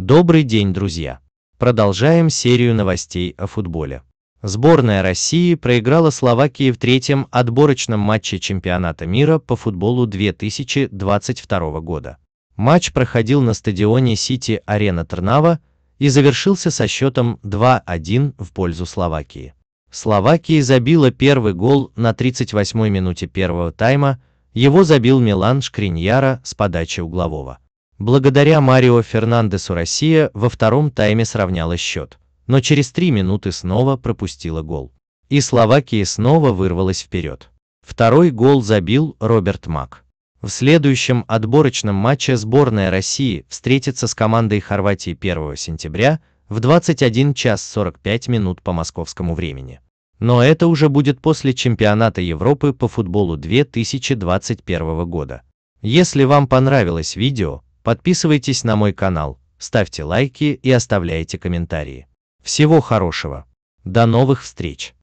Добрый день, друзья! Продолжаем серию новостей о футболе. Сборная России проиграла Словакии в третьем отборочном матче чемпионата мира по футболу 2022 года. Матч проходил на стадионе Сити-Арена Тернава и завершился со счетом 2-1 в пользу Словакии. Словакия забила первый гол на 38-й минуте первого тайма, его забил Милан Шкриньяра с подачи углового. Благодаря Марио Фернандесу Россия во втором тайме сравняла счет, но через три минуты снова пропустила гол. И Словакия снова вырвалась вперед. Второй гол забил Роберт Мак. В следующем отборочном матче сборная России встретится с командой Хорватии 1 сентября в 21 час 45 минут по московскому времени. Но это уже будет после чемпионата Европы по футболу 2021 года. Если вам понравилось видео, Подписывайтесь на мой канал, ставьте лайки и оставляйте комментарии. Всего хорошего. До новых встреч.